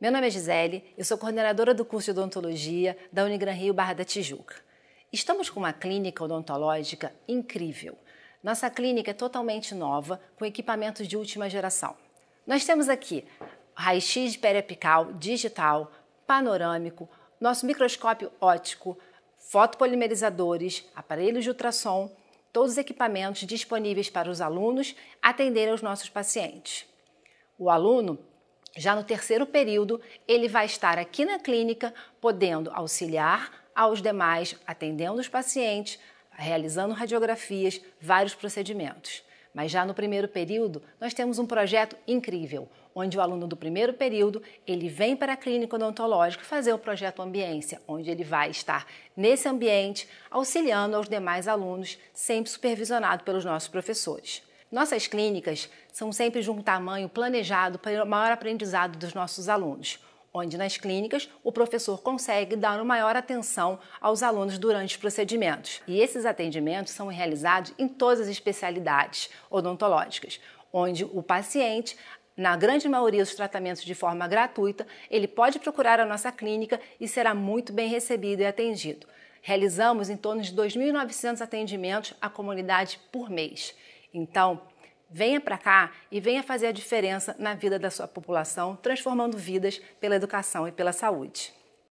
Meu nome é Gisele, eu sou coordenadora do curso de odontologia da Unigran Rio Barra da Tijuca. Estamos com uma clínica odontológica incrível. Nossa clínica é totalmente nova, com equipamentos de última geração. Nós temos aqui raio-x periapical digital, panorâmico, nosso microscópio óptico, fotopolimerizadores, aparelhos de ultrassom, todos os equipamentos disponíveis para os alunos atenderem aos nossos pacientes. O aluno já no terceiro período, ele vai estar aqui na clínica, podendo auxiliar aos demais, atendendo os pacientes, realizando radiografias, vários procedimentos. Mas já no primeiro período, nós temos um projeto incrível, onde o aluno do primeiro período, ele vem para a clínica odontológica fazer o projeto Ambiência, onde ele vai estar nesse ambiente, auxiliando aos demais alunos, sempre supervisionado pelos nossos professores. Nossas clínicas são sempre de um tamanho planejado para o maior aprendizado dos nossos alunos, onde nas clínicas o professor consegue dar uma maior atenção aos alunos durante os procedimentos. E esses atendimentos são realizados em todas as especialidades odontológicas, onde o paciente na grande maioria dos tratamentos de forma gratuita, ele pode procurar a nossa clínica e será muito bem recebido e atendido. Realizamos em torno de 2.900 atendimentos à comunidade por mês então, venha para cá e venha fazer a diferença na vida da sua população, transformando vidas pela educação e pela saúde.